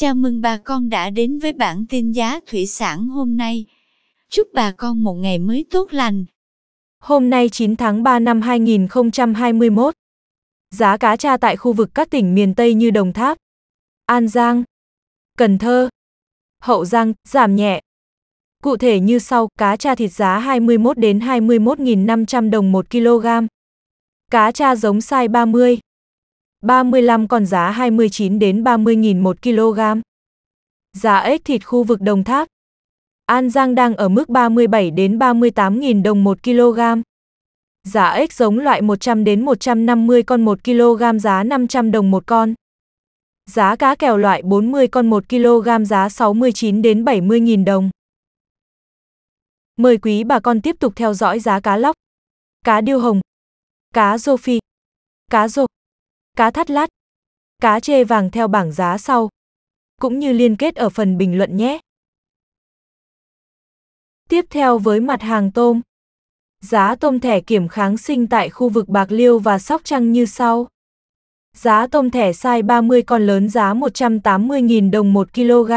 Chào mừng bà con đã đến với bản tin giá thủy sản hôm nay. Chúc bà con một ngày mới tốt lành. Hôm nay 9 tháng 3 năm 2021, giá cá tra tại khu vực các tỉnh miền Tây như Đồng Tháp, An Giang, Cần Thơ, Hậu Giang giảm nhẹ. Cụ thể như sau, cá tra thịt giá 21 đến 21.500 đồng 1 kg. Cá tra giống size 30, 35 con giá 29 đến 30.000 một kg. Giá ếch thịt khu vực Đồng Tháp. An Giang đang ở mức 37 đến 38.000 đồng 1 kg. Giá ếch giống loại 100 đến 150 con 1 kg giá 500 đồng một con. Giá cá kèo loại 40 con 1 kg giá 69 đến 70.000 đồng. Mời quý bà con tiếp tục theo dõi giá cá lóc, cá điêu hồng, cá rô phi, cá rô cá thắt lát, cá chê vàng theo bảng giá sau, cũng như liên kết ở phần bình luận nhé. Tiếp theo với mặt hàng tôm. Giá tôm thẻ kiểm kháng sinh tại khu vực Bạc Liêu và Sóc Trăng như sau. Giá tôm thẻ size 30 con lớn giá 180.000 đồng 1 kg.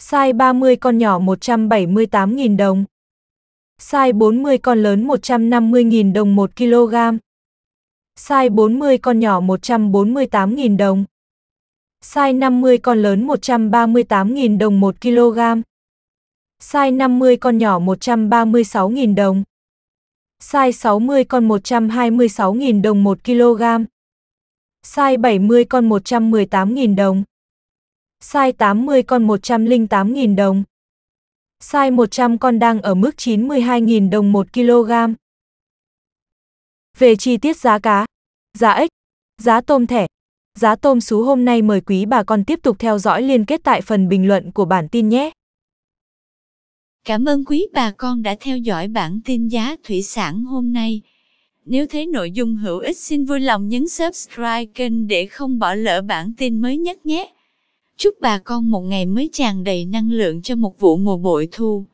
Size 30 con nhỏ 178.000 đồng. Size 40 con lớn 150.000 đồng 1 kg. Size 40 con nhỏ 148.000 đồng. Size 50 con lớn 138.000 đồng 1 kg. Size 50 con nhỏ 136.000 đồng. Size 60 con 126.000 đồng 1 kg. Size 70 con 118.000 đồng. Size 80 con 108.000 đồng. Size 100 con đang ở mức 92.000 đồng 1 kg. Về chi tiết giá cá, giá ếch, giá tôm thẻ, giá tôm sú hôm nay mời quý bà con tiếp tục theo dõi liên kết tại phần bình luận của bản tin nhé. Cảm ơn quý bà con đã theo dõi bản tin giá thủy sản hôm nay. Nếu thấy nội dung hữu ích xin vui lòng nhấn subscribe kênh để không bỏ lỡ bản tin mới nhất nhé. Chúc bà con một ngày mới tràn đầy năng lượng cho một vụ mùa bội thu.